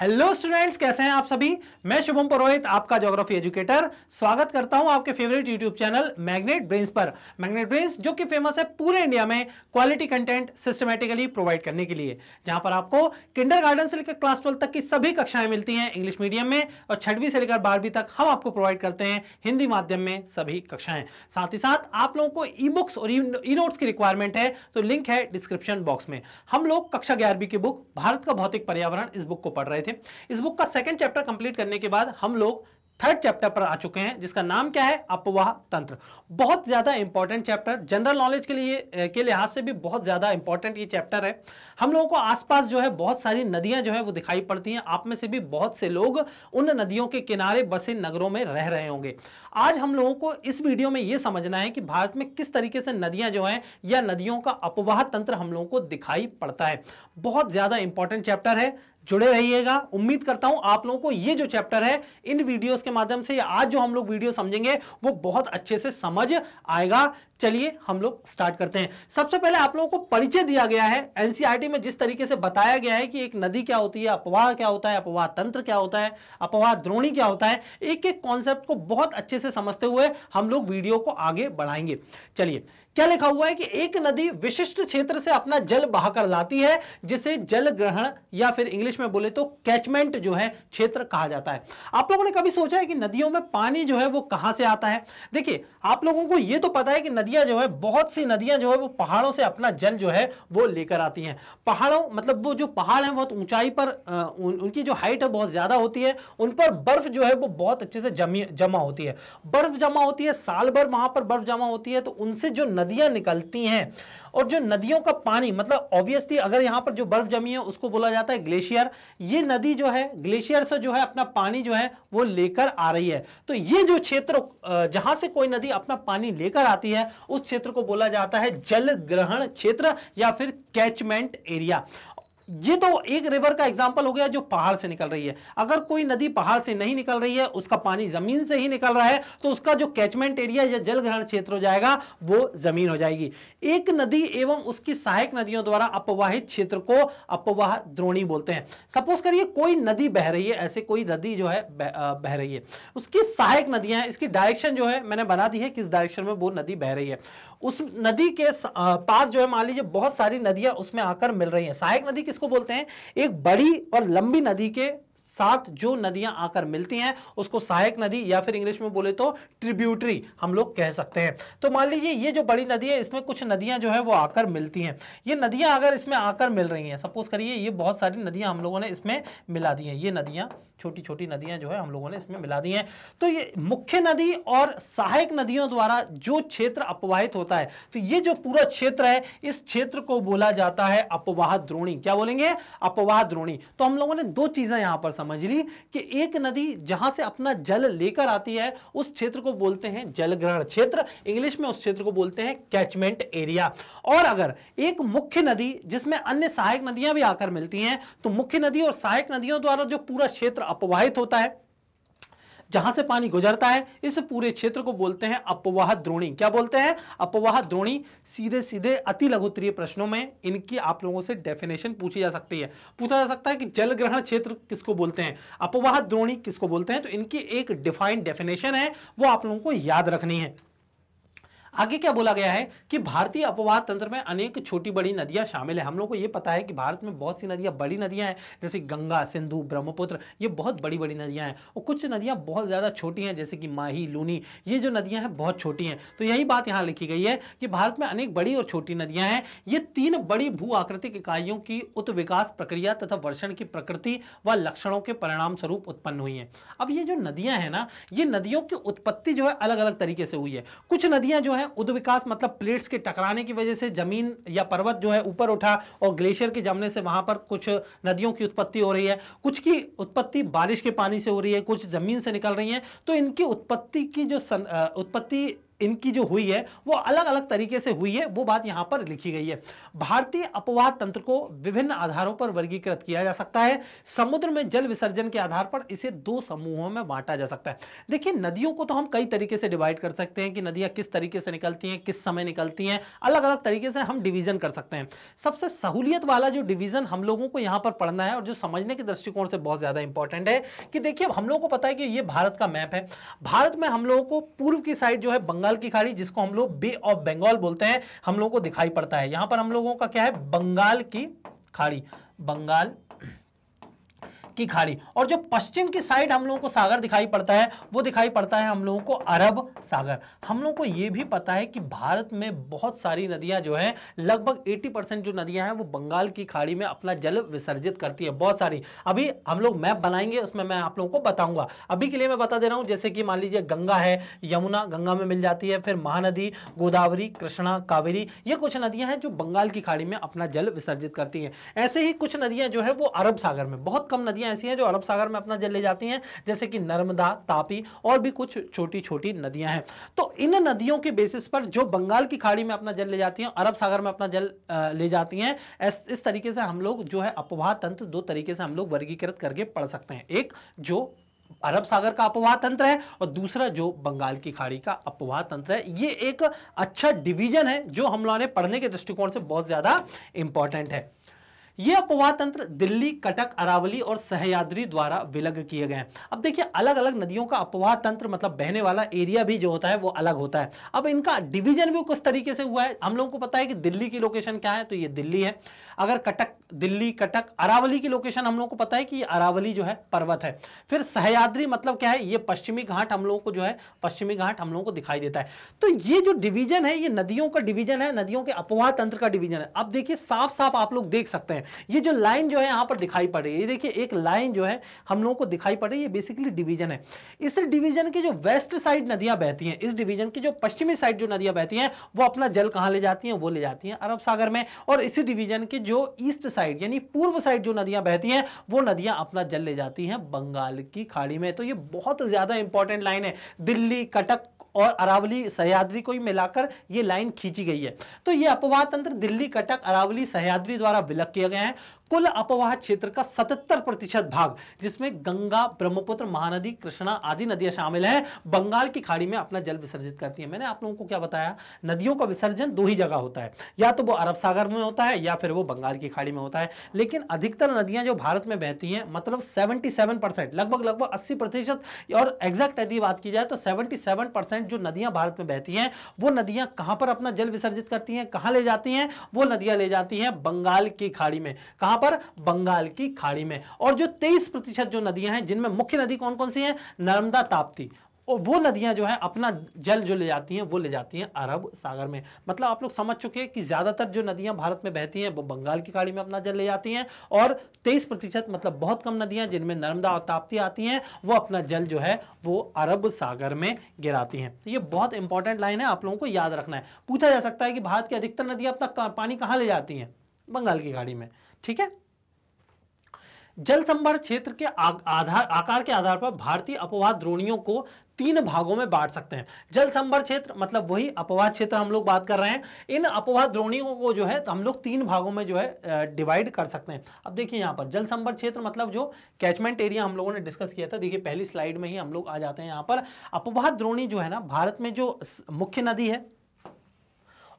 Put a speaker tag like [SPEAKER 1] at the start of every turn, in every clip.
[SPEAKER 1] hello students कैसे हैं आप सभी मैं शुभम पुरोहित आपका ज्योग्राफी एजुकेटर स्वागत करता हूं आपके favourite YouTube channel Magnet Brains पर मैग्नेट ब्रेन्स जो कि फेमस है पूरे इंडिया में क्वालिटी कंटेंट सिस्टमेटिकली प्रोवाइड करने के लिए जहां पर आपको किंडर गार्डन से लेकर क्लास ट्वेल्व तक की सभी कक्षाएं मिलती हैं इंग्लिश मीडियम में और छठवीं से लेकर बारहवीं तक हम आपको प्रोवाइड करते हैं हिंदी माध्यम में सभी कक्षाएं साथ ही साथ आप लोगों को ई बुक्स और ई नोट्स की रिक्वायरमेंट है तो लिंक है डिस्क्रिप्शन बॉक्स में हम लोग कक्षा ग्यारहवीं की बुक भारत का भौतिक पर्यावरण इस बुक को पढ़ रहे थे थे इस बुक का सेकेंड चैप्टर कंप्लीट करने के बाद हम लोग थर्ड चैप्टर पर आ चुके हैं जिसका नाम क्या है अपवाह तंत्र बहुत ज़्यादा इंपॉर्टेंट चैप्टर जनरल नॉलेज के लिए के लिहाज से भी बहुत ज़्यादा इंपॉर्टेंट ये चैप्टर है हम लोगों को आसपास जो है बहुत सारी नदियां जो है वो दिखाई पड़ती हैं आप में से भी बहुत से लोग उन नदियों के किनारे बसे नगरों में रह रहे होंगे आज हम लोगों को इस वीडियो में ये समझना है कि भारत में किस तरीके से नदियां जो है या नदियों का अपवाह तंत्र हम लोगों को दिखाई पड़ता है बहुत ज़्यादा इंपॉर्टेंट चैप्टर है जुड़े रहिएगा उम्मीद करता हूं आप लोगों को ये जो चैप्टर है इन वीडियोस के माध्यम से या आज जो हम लोग वीडियो समझेंगे वो बहुत अच्छे से समझ आएगा चलिए हम लोग स्टार्ट करते हैं सबसे पहले आप लोगों को परिचय दिया गया है एनसीईआरटी e में जिस तरीके से बताया गया है कि एक नदी क्या होती है अपवाह क्या होता है अपवाह तंत्र क्या होता है अपवाह द्रोणी क्या होता है एक एक कॉन्सेप्ट को बहुत अच्छे से समझते हुए हम लोग वीडियो को आगे बढ़ाएंगे चलिए क्या लिखा हुआ है कि एक नदी विशिष्ट क्षेत्र से अपना जल बहाकर लाती है जिसे जल ग्रहण या फिर इंग्लिश में बोले तो कैचमेंट जो है क्षेत्र कहा जाता है आप लोगों ने कभी सोचा है कि नदियों में पानी जो है वो कहां से आता है देखिए आप लोगों को यह तो पता है कि नदियां जो है बहुत सी नदियां जो है वो पहाड़ों से अपना जल जो है वो लेकर आती हैं पहाड़ों मतलब वो जो पहाड़ है बहुत ऊंचाई पर उनकी जो हाइट है बहुत ज़्यादा होती है उन पर बर्फ़ जो है वो बहुत अच्छे से जमी जमा होती है बर्फ़ जमा होती है साल भर वहां पर बर्फ़ जमा होती है तो उनसे जो नदियां निकलती हैं और जो नदियों का पानी मतलब ऑब्वियसली अगर यहाँ पर जो बर्फ जमी है उसको बोला जाता है ग्लेशियर ये नदी जो है ग्लेशियर से जो है अपना पानी जो है वो लेकर आ रही है तो ये जो क्षेत्र जहां से कोई नदी अपना पानी लेकर आती है उस क्षेत्र को बोला जाता है जल ग्रहण क्षेत्र या फिर कैचमेंट एरिया ये तो एक रिवर का एग्जाम्पल हो गया जो पहाड़ से निकल रही है अगर कोई नदी पहाड़ से नहीं निकल रही है उसका पानी जमीन से ही निकल रहा है तो उसका जो कैचमेंट एरिया या जल ग्रहण क्षेत्र हो जाएगा वो जमीन हो जाएगी एक नदी एवं उसकी सहायक नदियों द्वारा अपवाहित क्षेत्र को अपवाह द्रोणी बोलते हैं सपोज करिए कोई नदी बह रही है ऐसे कोई नदी जो है बह, रही है उसकी सहायक नदियां इसकी डायरेक्शन जो है मैंने बना दी है किस डायरेक्शन में वो नदी बह रही है उस नदी के पास जो है मान लीजिए बहुत सारी नदियां उसमें आकर मिल रही हैं सहायक नदी किसको बोलते हैं एक बड़ी और लंबी नदी के साथ जो नदियां आकर मिलती हैं उसको सहायक नदी या फिर इंग्लिश में बोले तो ट्रिब्यूटरी हम लोग कह सकते हैं तो मान लीजिए ये जो बड़ी नदी है इसमें कुछ नदियां जो है वो आकर मिलती हैं ये नदियां अगर इसमें आकर मिल रही हैं सपोज करिए ये बहुत सारी नदियां हम लोगों ने इसमें मिला दी हैं ये नदियां छोटी छोटी नदियां जो है हम लोगों ने इसमें मिला दी हैं तो ये मुख्य नदी और सहायक नदियों द्वारा जो क्षेत्र अपवाहित होता है तो ये जो पूरा क्षेत्र है इस क्षेत्र को बोला जाता है अपवाह द्रोणी क्या बोलेंगे अपवाह द्रोणी तो हम लोगों ने दो चीजें यहां पर समझ समझ ली कि एक नदी जहां से अपना जल लेकर आती है उस क्षेत्र को बोलते हैं जलग्रहण क्षेत्र इंग्लिश में उस क्षेत्र को बोलते हैं कैचमेंट एरिया और अगर एक मुख्य नदी जिसमें अन्य सहायक नदियां भी आकर मिलती हैं तो मुख्य नदी और सहायक नदियों द्वारा जो पूरा क्षेत्र अपवाहित होता है जहां से पानी गुजरता है इस पूरे क्षेत्र को बोलते हैं अपवाह द्रोणी क्या बोलते हैं अपवाह द्रोणी सीधे सीधे अति लघुत्रीय प्रश्नों में इनकी आप लोगों से डेफिनेशन पूछी जा सकती है पूछा जा सकता है कि जल ग्रहण क्षेत्र किसको बोलते हैं अपवाह द्रोणी किसको बोलते हैं तो इनकी एक डिफाइंड डेफिनेशन है वो आप लोगों को याद रखनी है आगे क्या बोला गया है कि भारतीय अपवाद तंत्र में अनेक छोटी बड़ी नदियां शामिल है हम लोग को ये पता है कि भारत में बहुत सी नदियां बड़ी नदियां हैं जैसे गंगा सिंधु ब्रह्मपुत्र ये बहुत बड़ी बड़ी नदियां हैं और कुछ नदियां बहुत ज़्यादा छोटी हैं जैसे कि माही लूनी ये जो नदियां हैं बहुत छोटी हैं तो यही बात यहाँ लिखी गई है कि भारत में अनेक बड़ी और छोटी नदियां हैं ये तीन बड़ी भू आकृतिक इकाइयों की उत विकास प्रक्रिया तथा वर्षण की प्रकृति व लक्षणों के परिणाम स्वरूप उत्पन्न हुई है अब ये जो नदियां हैं ना ये नदियों की उत्पत्ति जो है अलग अलग तरीके से हुई है कुछ नदियां जो है है उद विकास मतलब प्लेट्स के टकराने की वजह से जमीन या पर्वत जो है ऊपर उठा और ग्लेशियर के जमने से वहां पर कुछ नदियों की उत्पत्ति हो रही है कुछ की उत्पत्ति बारिश के पानी से हो रही है कुछ जमीन से निकल रही है तो इनकी उत्पत्ति की जो सन, उत्पत्ति इनकी जो हुई है वो अलग अलग तरीके से हुई है वो बात यहां पर लिखी गई है भारतीय अपवाद तंत्र को विभिन्न आधारों पर वर्गीकृत किया जा सकता है समुद्र में जल विसर्जन के आधार पर इसे दो समूहों में बांटा जा सकता है देखिए नदियों को तो हम कई तरीके से डिवाइड कर सकते हैं कि नदियां किस तरीके से निकलती हैं किस समय निकलती हैं अलग अलग तरीके से हम डिवीजन कर सकते हैं सबसे सहूलियत वाला जो डिवीजन हम लोगों को यहां पर पढ़ना है और जो समझने के दृष्टिकोण से बहुत ज्यादा इंपॉर्टेंट है कि देखिए हम लोग को पता है कि ये भारत का मैप है भारत में हम लोगों को पूर्व की साइड जो है बंगाल बंगाल की खाड़ी जिसको हम लोग बे ऑफ बंगाल बोलते हैं हम लोगों को दिखाई पड़ता है यहां पर हम लोगों का क्या है बंगाल की खाड़ी बंगाल की खाड़ी और जो पश्चिम की साइड हम लोगों को सागर दिखाई पड़ता है वो दिखाई पड़ता है हम लोगों को अरब सागर हम लोगों को ये भी पता है कि भारत में बहुत सारी नदियां जो हैं लगभग 80 परसेंट जो नदियां हैं वो बंगाल की खाड़ी में अपना जल विसर्जित करती है बहुत सारी अभी हम लोग मैप बनाएंगे उसमें मैं आप लोगों को बताऊंगा अभी के लिए मैं बता दे रहा हूँ जैसे कि मान लीजिए गंगा है यमुना गंगा में मिल जाती है फिर महानदी गोदावरी कृष्णा कावेरी ये कुछ नदियां हैं जो बंगाल की खाड़ी में अपना जल विसर्जित करती हैं ऐसे ही कुछ नदियां जो है वो अरब सागर में बहुत कम नदियां नदियां ऐसी हैं जो अरब सागर में अपना जल ले जाती हैं जैसे कि नर्मदा तापी और भी कुछ छोटी छोटी नदियां हैं तो इन नदियों के बेसिस पर जो बंगाल की खाड़ी में अपना जल ले जाती हैं अरब सागर में अपना जल ले जाती हैं इस तरीके से हम लोग जो है अपवाह तंत्र दो तरीके से हम लोग वर्गीकृत करके पढ़ सकते हैं एक जो अरब सागर का अपवाह तंत्र है और दूसरा जो बंगाल की खाड़ी का अपवाह तंत्र है ये एक अच्छा डिवीजन है जो हम लोगों ने पढ़ने के दृष्टिकोण से बहुत ज्यादा इंपॉर्टेंट है ये अपवाह तंत्र दिल्ली कटक अरावली और सहयाद्री द्वारा विलग किए गए हैं अब देखिए अलग अलग नदियों का अपवाह तंत्र मतलब बहने वाला एरिया भी जो होता है वो अलग होता है अब इनका डिवीजन भी किस तरीके से हुआ है हम लोगों को पता है कि दिल्ली की लोकेशन क्या है तो ये दिल्ली है अगर कटक दिल्ली कटक अरावली की लोकेशन हम लोग को पता है कि अरावली जो है पर्वत है फिर सहयाद्री मतलब क्या है ये पश्चिमी घाट हम लोगों को जो है पश्चिमी घाट हम लोगों को दिखाई देता है तो ये जो डिवीजन है ये नदियों का डिवीजन है नदियों के अपवाह तंत्र का डिवीजन है अब देखिए साफ साफ आप लोग देख सकते हैं ये जो लाइन जो है यहाँ पर दिखाई पड़ रही है ये देखिए एक लाइन जो है हम लोगों को दिखाई पड़ रही है बेसिकली डिवीजन है इस डिवीजन की जो वेस्ट साइड नदियां बहती हैं इस डिवीजन की जो पश्चिमी साइड जो नदियां बहती हैं वो अपना जल कहाँ ले जाती हैं वो ले जाती हैं अरब सागर में और इसी डिवीजन के जो ईस्ट साइड यानी पूर्व साइड जो नदियां बहती हैं वो नदियां अपना जल ले जाती हैं बंगाल की खाड़ी में तो ये बहुत ज़्यादा इंपॉर्टेंट लाइन है दिल्ली कटक और अरावली सहयाद्री को ही मिलाकर ये लाइन खींची गई है तो ये अपवाद तंत्र दिल्ली कटक अरावली सहयाद्री द्वारा विलक किया गया है कुल अपवाह क्षेत्र का 77 प्रतिशत भाग जिसमें गंगा ब्रह्मपुत्र महानदी कृष्णा आदि नदियां शामिल हैं बंगाल की खाड़ी में अपना जल विसर्जित करती है मैंने आप लोगों को क्या बताया नदियों का विसर्जन दो ही जगह होता है या तो वो अरब सागर में होता है या फिर वो बंगाल की खाड़ी में होता है लेकिन अधिकतर नदियां जो भारत में बहती हैं मतलब सेवेंटी लगभग लगभग अस्सी और एग्जैक्ट यदि बात की जाए तो सेवेंटी जो नदियां भारत में बहती हैं वो नदियां कहां पर अपना जल विसर्जित करती हैं कहां ले जाती हैं वो नदियां ले जाती हैं बंगाल की खाड़ी में कहां कहां पर बंगाल की खाड़ी में और जो 23 प्रतिशत जो नदियां हैं जिनमें मुख्य नदी कौन कौन सी है नर्मदा ताप्ती और वो नदियां जो है अपना जल जो ले जाती हैं वो ले जाती हैं अरब सागर में मतलब आप लोग समझ चुके हैं कि ज़्यादातर जो नदियां भारत में बहती हैं वो बंगाल की खाड़ी में अपना जल ले जाती हैं और 23 प्रतिशत मतलब बहुत कम नदियां जिनमें नर्मदा और ताप्ती आती हैं वो अपना जल जो है वो अरब सागर में गिराती हैं तो ये बहुत इंपॉर्टेंट लाइन है आप लोगों को याद रखना है पूछा जा सकता है कि भारत की अधिकतर नदियाँ अपना पानी कहाँ ले जाती हैं बंगाल की खाड़ी में ठीक है जल संभर क्षेत्र के आधार आकार के आधार पर भारतीय अपवाद द्रोणियों को तीन भागों में बांट सकते हैं जल संभर क्षेत्र मतलब वही अपवाद क्षेत्र हम लोग बात कर रहे हैं इन अपवाद द्रोणियों को जो है तो हम लोग तीन भागों में जो है डिवाइड कर सकते हैं अब देखिए यहाँ पर जल संभर क्षेत्र मतलब जो कैचमेंट एरिया हम लोगों ने डिस्कस किया था देखिए पहली स्लाइड में ही हम लोग आ जाते हैं यहाँ पर अपवाद द्रोणी जो है ना भारत में जो मुख्य नदी है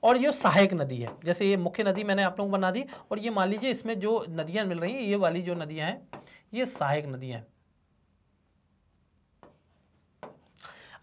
[SPEAKER 1] और ये सहायक नदी है जैसे ये मुख्य नदी मैंने आप लोगों को बना दी और ये मान लीजिए इसमें जो नदियाँ मिल रही हैं ये वाली जो नदियाँ हैं ये सहायक नदियाँ हैं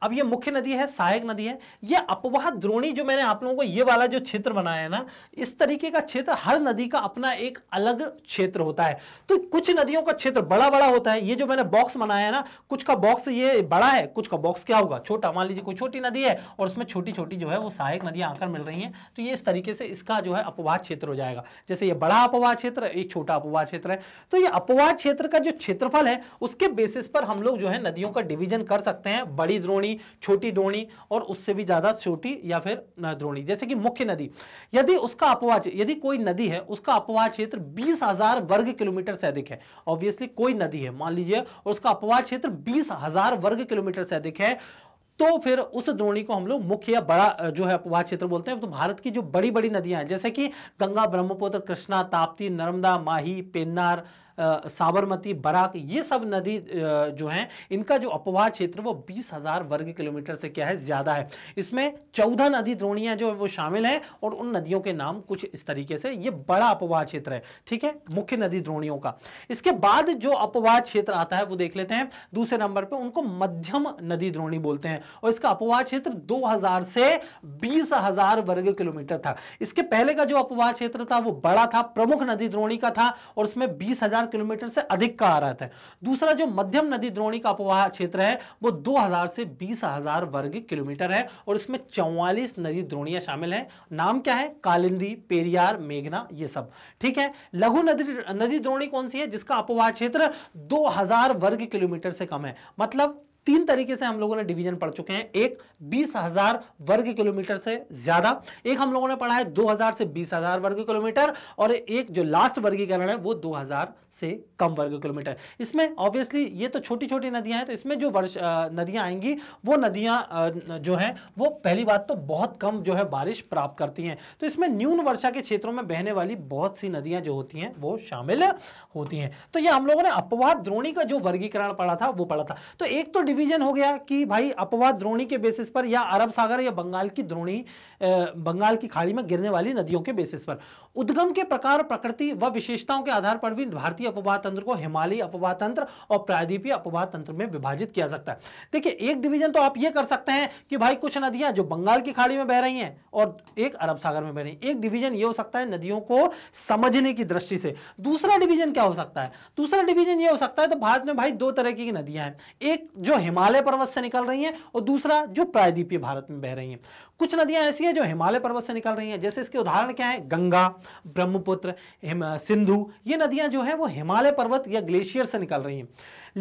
[SPEAKER 1] अब ये मुख्य नदी है सहायक नदी है ये अपवाह द्रोणी जो मैंने आप लोगों को ये वाला जो क्षेत्र बनाया है ना इस तरीके का क्षेत्र हर नदी का अपना एक अलग क्षेत्र होता है तो कुछ नदियों का क्षेत्र बड़ा बड़ा होता है ये जो मैंने बॉक्स बनाया है ना कुछ का बॉक्स ये बड़ा है कुछ का बॉक्स क्या होगा छोटा मान लीजिए कोई छोटी नदी है और उसमें छोटी छोटी जो है वो सहायक नदियां आकर मिल रही है तो ये इस तरीके से इसका जो है अपवाह क्षेत्र हो जाएगा जैसे ये बड़ा अपवाह क्षेत्र एक छोटा अपवाह क्षेत्र है तो ये अपवाह क्षेत्र का जो क्षेत्रफल है उसके बेसिस पर हम लोग जो है नदियों का डिविजन कर सकते हैं बड़ी द्रोणी द्रोणी छोटी द्रोणी और उससे भी ज़्यादा छोटी या फिर द्रोणी जैसे कि मुख्य नदी यदि उसका अपवाह यदि कोई नदी है उसका अपवाह क्षेत्र बीस हजार वर्ग किलोमीटर से अधिक है ऑब्वियसली कोई नदी है मान लीजिए और उसका अपवाह क्षेत्र बीस हजार वर्ग किलोमीटर से अधिक है तो फिर उस द्रोणी को हम लोग मुख्य या बड़ा जो है अपवाह क्षेत्र बोलते हैं तो भारत की जो बड़ी बड़ी नदियां हैं जैसे कि गंगा ब्रह्मपुत्र कृष्णा ताप्ती नर्मदा माही पेन्नार साबरमती बराक ये सब नदी जो हैं इनका जो अपवाह क्षेत्र वो बीस हजार वर्ग किलोमीटर से क्या है ज़्यादा है इसमें चौदह नदी द्रोणियाँ जो है वो शामिल हैं और उन नदियों के नाम कुछ इस तरीके से ये बड़ा अपवाह क्षेत्र है ठीक है मुख्य नदी द्रोणियों का इसके बाद जो अपवाह क्षेत्र आता है वो देख लेते हैं दूसरे नंबर पर उनको मध्यम नदी द्रोणी बोलते हैं और इसका अपवाह क्षेत्र दो से बीस वर्ग किलोमीटर था इसके पहले का जो अपवाह क्षेत्र था वो बड़ा था प्रमुख नदी द्रोणी का था और उसमें बीस हजार हजार किलोमीटर से अधिक का आ रहा था दूसरा जो मध्यम नदी द्रोणी का अपवाह क्षेत्र है वो 2000 से 20000 वर्ग किलोमीटर है और इसमें 44 नदी द्रोणियां शामिल हैं नाम क्या है कालिंदी पेरियार मेघना ये सब ठीक है लघु नदी नदी द्रोणी कौन सी है जिसका अपवाह क्षेत्र दो वर्ग किलोमीटर से कम है मतलब तीन तरीके से हम लोगों ने डिवीजन पढ़ चुके हैं एक बीस हजार वर्ग किलोमीटर से ज्यादा एक हम लोगों ने पढ़ा है दो हजार से बीस हजार वर्ग किलोमीटर और एक जो लास्ट वर्गीकरण है वो दो हजार से कम वर्ग किलोमीटर इसमें ऑब्वियसली ये तो छोटी छोटी नदियां हैं तो इसमें जो वर्ष नदियां आएंगी वो नदियां जो हैं वो पहली बात तो बहुत कम जो है बारिश प्राप्त करती हैं तो इसमें न्यून वर्षा के क्षेत्रों में बहने वाली बहुत सी नदियां जो होती हैं वो शामिल होती हैं तो ये हम लोगों ने अपवाद द्रोणी का जो वर्गीकरण पढ़ा था वो पढ़ा था तो एक तो डिवीजन हो गया कि भाई अपवाद द्रोणी के बेसिस पर या अरब सागर या बंगाल की द्रोणी बंगाल की खाड़ी में गिरने वाली नदियों के बेसिस पर उद्गम के प्रकार प्रकृति व विशेषताओं के आधार पर भी भारतीय भारतीय अपवाद तंत्र को हिमालय अपवाद तंत्र और प्रायद्वीपीय अपवाद तंत्र में विभाजित किया सकता है देखिए एक डिवीजन तो आप ये कर सकते हैं कि भाई कुछ नदियां जो बंगाल की खाड़ी में बह रही हैं और एक अरब सागर में बह रही हैं एक डिवीजन ये हो सकता है नदियों को समझने की दृष्टि से दूसरा डिवीजन क्या हो सकता है दूसरा डिवीजन ये हो सकता है तो भारत में भाई दो तरह की नदियां हैं एक जो हिमालय पर्वत से निकल रही हैं और दूसरा जो प्रायद्वीपीय भारत में बह रही हैं कुछ नदियां ऐसी हैं जो हिमालय पर्वत से निकल रही हैं जैसे इसके उदाहरण क्या है गंगा ब्रह्मपुत्र सिंधु ये नदियां जो है वो हिमालय पर्वत या ग्लेशियर से निकल रही हैं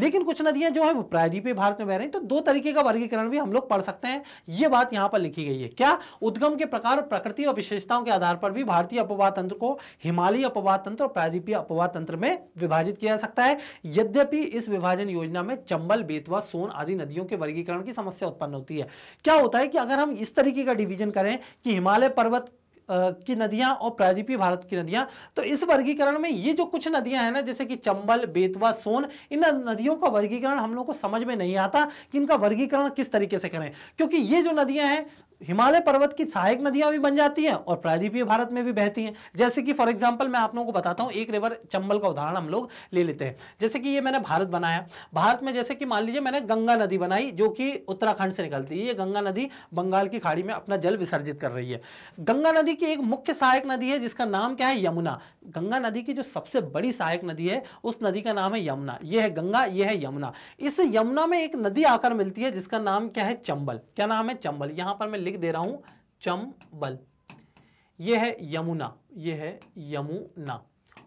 [SPEAKER 1] लेकिन कुछ नदियां जो है वो प्रायद्वीपीय भारत में बह रही तो दो तरीके का वर्गीकरण भी हम लोग पढ़ सकते हैं ये बात यहां पर लिखी गई है क्या उद्गम के प्रकार प्रकृति और विशेषताओं के आधार पर भी भारतीय अपवाद तंत्र को हिमालय अपवाद तंत्र और प्रायद्वीपीय अपवाद तंत्र में विभाजित किया जा सकता है यद्यपि इस विभाजन योजना में चंबल बेतवा सोन आदि नदियों के वर्गीकरण की समस्या उत्पन्न होती है क्या होता है कि अगर हम इस तरीके का डिवीजन करें कि हिमालय पर्वत की नदियां और प्रायद्वीपीय भारत की नदियां तो इस वर्गीकरण में ये जो कुछ नदियां हैं ना जैसे कि चंबल बेतवा सोन इन नदियों का वर्गीकरण हम लोग को समझ में नहीं आता कि इनका वर्गीकरण किस तरीके से करें क्योंकि ये जो नदियां हैं हिमालय पर्वत की सहायक नदियां भी बन जाती हैं और प्रायद्वीपीय भारत में भी बहती हैं जैसे कि फॉर एग्जाम्पल मैं आप लोगों को बताता हूँ एक रिवर चंबल का उदाहरण हम लोग ले लेते हैं जैसे कि ये मैंने भारत बनाया भारत में जैसे कि मान लीजिए मैंने गंगा नदी बनाई जो कि उत्तराखंड से निकलती है ये गंगा नदी बंगाल की खाड़ी में अपना जल विसर्जित कर रही है गंगा नदी की एक मुख्य सहायक नदी है जिसका नाम क्या है यमुना गंगा नदी की जो सबसे बड़ी सहायक नदी है उस नदी का नाम है यमुना ये है गंगा ये है यमुना इस यमुना में एक नदी आकर मिलती है जिसका नाम क्या है चंबल क्या नाम है चंबल यहां पर मैं लिख दे रहा हूं चंबल यह है यमुना यह है यमुना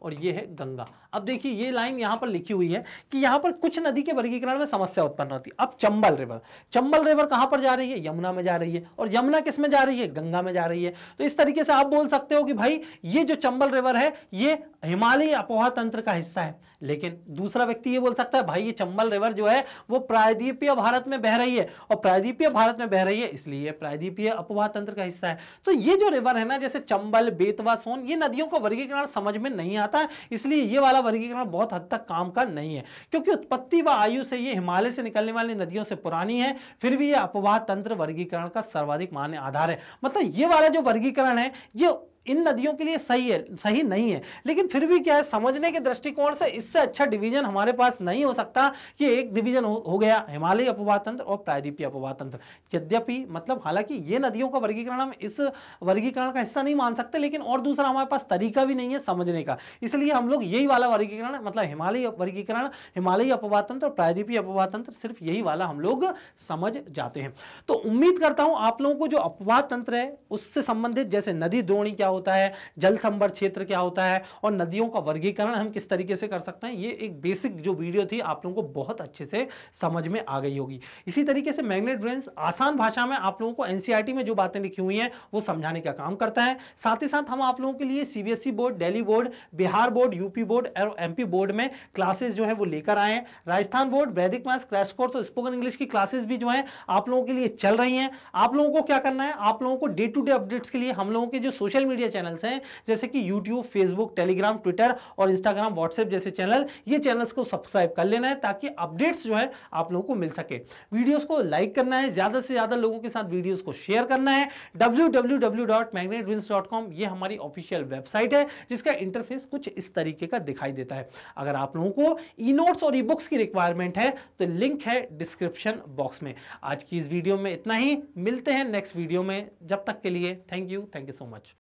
[SPEAKER 1] और यह है गंगा अब देखिए ये लाइन यहां पर लिखी हुई है कि यहां पर कुछ नदी के वर्गीकरण में समस्या उत्पन्न होती है अब चंबल रिवर चंबल रिवर कहां पर जा रही है यमुना में जा रही है और यमुना किस में जा रही है गंगा में जा रही है तो इस तरीके से आप बोल सकते हो कि भाई ये जो चंबल रिवर है ये हिमालय अपोहा तंत्र का हिस्सा है लेकिन दूसरा व्यक्ति ये बोल सकता है भाई ये चंबल रिवर जो है वो प्रायद्वीपीय भारत में बह रही है और प्रायद्वीपीय भारत में बह रही है इसलिए प्रायद्वीपीय अपवाह तंत्र का हिस्सा है तो ये जो रिवर है ना जैसे चंबल बेतवा सोन ये नदियों का वर्गीकरण समझ में नहीं आता है इसलिए ये वाला वर्गीकरण बहुत हद तक काम का नहीं है क्योंकि उत्पत्ति व आयु से ये हिमालय से निकलने वाली नदियों से पुरानी है फिर भी ये अपवाह तंत्र वर्गीकरण का सर्वाधिक मान्य आधार है मतलब ये वाला जो वर्गीकरण है ये इन नदियों के लिए सही है सही नहीं है लेकिन फिर भी क्या है समझने के दृष्टिकोण से इससे अच्छा डिवीजन हमारे पास नहीं हो सकता कि एक डिवीजन हो, हो गया हिमालयी अपवातंत्र तंत्र और प्रायद्वीपीय अपवातंत्र तंत्र यद्यपि मतलब हालांकि ये नदियों का वर्गीकरण हम इस वर्गीकरण का हिस्सा नहीं मान सकते लेकिन और दूसरा हमारे पास तरीका भी नहीं है समझने का इसलिए हम लोग यही वाला वर्गीकरण मतलब हिमालय वर्गीकरण हिमालयी अपवातंत्र तंत्र और प्रायद्वीपीय अपवातंत्र तंत्र सिर्फ यही वाला हम लोग समझ जाते हैं तो उम्मीद करता हूं आप लोगों को जो अपवाद तंत्र है उससे संबंधित जैसे नदी द्रोणी क्या हो होता है जल संबर क्षेत्र क्या होता है और नदियों का वर्गीकरण हम किस तरीके से कर सकते हैं ये एक बेसिक जो वीडियो थी आप लोगों को बहुत अच्छे से समझ में आ गई होगी इसी तरीके से मैग्नेट ब्रेन्स आसान भाषा में आप लोगों को एनसीईआरटी e में जो बातें लिखी हुई हैं वो समझाने का काम करता है साथ ही साथ हम आप लोगों के लिए CBSE board Delhi board Bihar board UP board और एमपी बोर्ड में क्लासेस जो है वो लेकर आए Rajasthan board Vedic math crash course और स्पोकन इंग्लिश की क्लासेस भी जो है आप लोगों के लिए चल रही है आप लोगों को क्या करना है आप लोगों को डे टू डे अपडेट्स के लिए हम लोगों के जो सोशल मीडिया मीडिया चैनल्स हैं जैसे कि यूट्यूब फेसबुक टेलीग्राम ट्विटर और इंस्टाग्राम व्हाट्सएप जैसे चैनल ये चैनल्स को सब्सक्राइब कर लेना है ताकि अपडेट्स जो है आप लोगों को मिल सके वीडियोस को लाइक करना है ज़्यादा से ज़्यादा लोगों के साथ वीडियोस को शेयर करना है डब्ल्यू ये हमारी ऑफिशियल वेबसाइट है जिसका इंटरफेस कुछ इस तरीके का दिखाई देता है अगर आप लोगों को ई नोट्स और ई बुक्स की रिक्वायरमेंट है तो लिंक है डिस्क्रिप्शन बॉक्स में आज की इस वीडियो में इतना ही मिलते हैं नेक्स्ट वीडियो में जब तक के लिए thank you thank you so much